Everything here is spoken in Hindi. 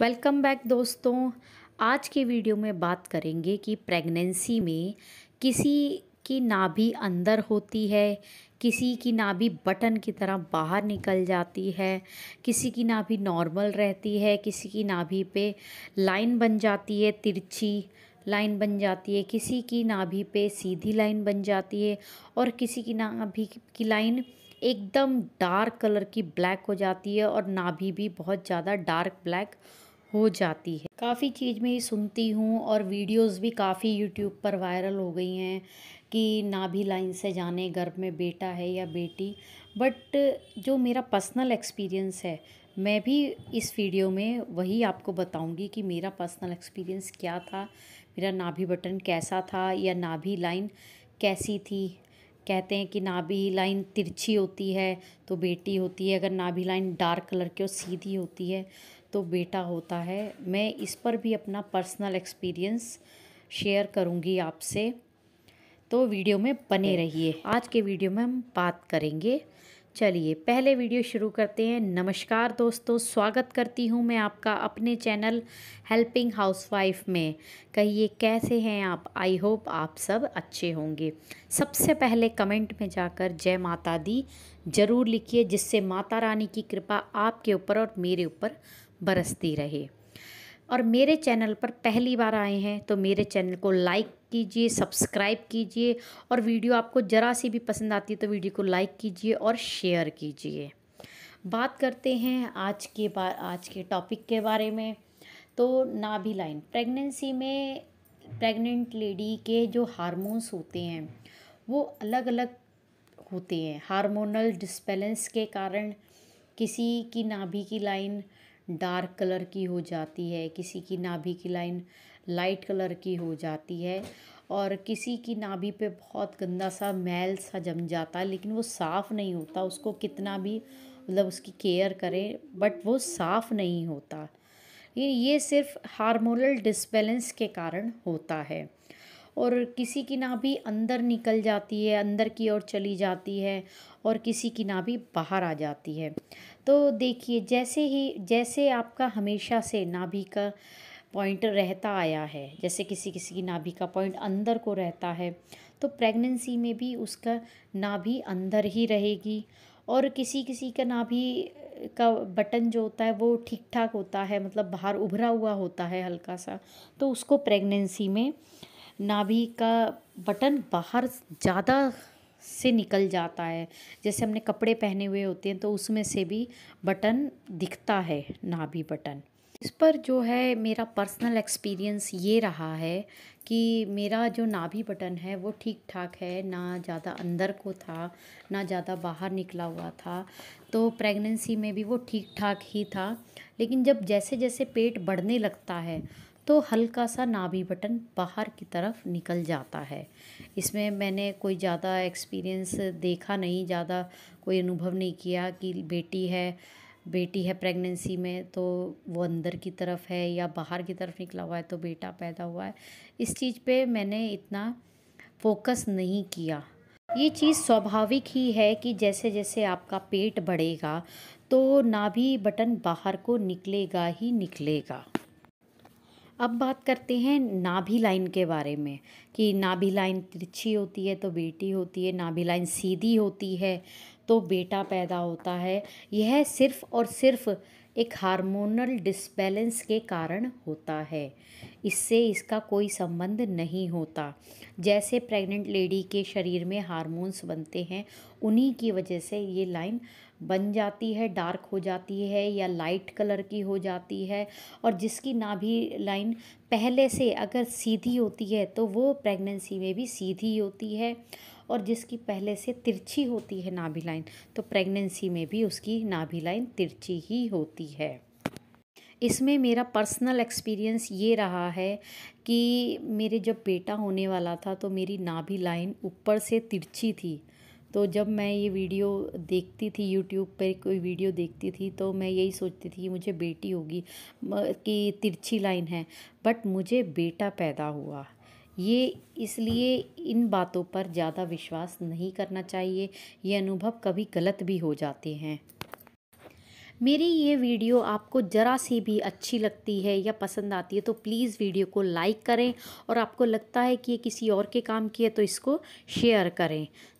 वेलकम बैक दोस्तों आज के वीडियो में बात करेंगे कि प्रेगनेंसी में किसी की नाभि अंदर होती है किसी की नाभि बटन की तरह बाहर निकल जाती है किसी की नाभि नॉर्मल रहती है किसी की नाभि पे लाइन बन जाती है तिरछी लाइन बन जाती है किसी की नाभि पे सीधी लाइन बन जाती है और किसी की नाभि की लाइन एकदम डार्क कलर की ब्लैक हो जाती है और नाभि भी बहुत ज़्यादा डार्क ब्लैक हो जाती है काफ़ी चीज़ में ये सुनती हूँ और वीडियोस भी काफ़ी यूट्यूब पर वायरल हो गई हैं कि ना भी लाइन से जाने गर्भ में बेटा है या बेटी बट जो मेरा पर्सनल एक्सपीरियंस है मैं भी इस वीडियो में वही आपको बताऊंगी कि मेरा पर्सनल एक्सपीरियंस क्या था मेरा नाभि बटन कैसा था या नाभि लाइन कैसी थी कहते हैं कि नाभि लाइन तिरछी होती है तो बेटी होती है अगर नाभि लाइन डार्क कलर की और सीधी होती है तो बेटा होता है मैं इस पर भी अपना पर्सनल एक्सपीरियंस शेयर करूँगी आपसे तो वीडियो में बने रहिए आज के वीडियो में हम बात करेंगे चलिए पहले वीडियो शुरू करते हैं नमस्कार दोस्तों स्वागत करती हूँ मैं आपका अपने चैनल हेल्पिंग हाउसवाइफ में कहिए कैसे हैं आप आई होप आप सब अच्छे होंगे सबसे पहले कमेंट में जाकर जय माता दी ज़रूर लिखिए जिससे माता रानी की कृपा आपके ऊपर और मेरे ऊपर बरसती रहे और मेरे चैनल पर पहली बार आए हैं तो मेरे चैनल को लाइक कीजिए सब्सक्राइब कीजिए और वीडियो आपको ज़रा सी भी पसंद आती है तो वीडियो को लाइक कीजिए और शेयर कीजिए बात करते हैं आज के बार आज के टॉपिक के बारे में तो नाभि लाइन प्रेगनेंसी में प्रेग्नेंट लेडी के जो हार्मोन्स होते हैं वो अलग अलग होते हैं हार्मोनल डिस्बैलेंस के कारण किसी की नाभि की लाइन डार्क कलर की हो जाती है किसी की नाभि की लाइन लाइट कलर की हो जाती है और किसी की नाभि पे बहुत गंदा सा मैल सा जम जाता है लेकिन वो साफ़ नहीं होता उसको कितना भी मतलब उसकी केयर करें बट वो साफ़ नहीं होता ये सिर्फ हार्मोनल डिसबैलेंस के कारण होता है और किसी की नाभि अंदर निकल जाती है अंदर की ओर चली जाती है और किसी की नाभि बाहर आ जाती है तो देखिए जैसे ही जैसे आपका हमेशा से नाभि का पॉइंट रहता आया है जैसे किसी किसी की नाभि का पॉइंट अंदर को रहता है तो प्रेगनेंसी में भी उसका नाभि अंदर ही रहेगी और किसी किसी का नाभि का बटन जो होता है वो ठीक ठाक होता है मतलब बाहर उभरा हुआ होता है हल्का सा तो उसको प्रेगनेंसी में नाभि का बटन बाहर ज़्यादा से निकल जाता है जैसे हमने कपड़े पहने हुए होते हैं तो उसमें से भी बटन दिखता है नाभी बटन इस पर जो है मेरा पर्सनल एक्सपीरियंस ये रहा है कि मेरा जो नाभि बटन है वो ठीक ठाक है ना ज़्यादा अंदर को था ना ज़्यादा बाहर निकला हुआ था तो प्रेगनेंसी में भी वो ठीक ठाक ही था लेकिन जब जैसे जैसे पेट बढ़ने लगता है तो हल्का सा नाभि बटन बाहर की तरफ निकल जाता है इसमें मैंने कोई ज़्यादा एक्सपीरियंस देखा नहीं ज़्यादा कोई अनुभव नहीं किया कि बेटी है बेटी है प्रेगनेंसी में तो वो अंदर की तरफ है या बाहर की तरफ निकला हुआ है तो बेटा पैदा हुआ है इस चीज़ पे मैंने इतना फोकस नहीं किया ये चीज़ स्वाभाविक ही है कि जैसे जैसे आपका पेट बढ़ेगा तो नाभि बटन बाहर को निकलेगा ही निकलेगा अब बात करते हैं नाभि लाइन के बारे में कि नाभि लाइन तिरछी होती है तो बेटी होती है नाभि लाइन सीधी होती है तो बेटा पैदा होता है यह सिर्फ़ और सिर्फ़ एक हार्मोनल डिसबैलेंस के कारण होता है इससे इसका कोई संबंध नहीं होता जैसे प्रेग्नेंट लेडी के शरीर में हार्मोन्स बनते हैं उन्हीं की वजह से ये लाइन बन जाती है डार्क हो जाती है या लाइट कलर की हो जाती है और जिसकी नाभि लाइन पहले से अगर सीधी होती है तो वो प्रेगनेंसी में भी सीधी होती है और जिसकी पहले से तिरछी होती है नाभि लाइन तो प्रेगनेंसी में भी उसकी नाभि लाइन तिरछी ही होती है इसमें मेरा पर्सनल एक्सपीरियंस ये रहा है कि मेरे जब बेटा होने वाला था तो मेरी नाभि लाइन ऊपर से तिरछी थी तो जब मैं ये वीडियो देखती थी यूट्यूब पर कोई वीडियो देखती थी तो मैं यही सोचती थी कि मुझे बेटी होगी कि तिरछी लाइन है बट मुझे बेटा पैदा हुआ ये इसलिए इन बातों पर ज़्यादा विश्वास नहीं करना चाहिए ये अनुभव कभी गलत भी हो जाते हैं मेरी ये वीडियो आपको ज़रा सी भी अच्छी लगती है या पसंद आती है तो प्लीज़ वीडियो को लाइक करें और आपको लगता है कि ये किसी और के काम की है तो इसको शेयर करें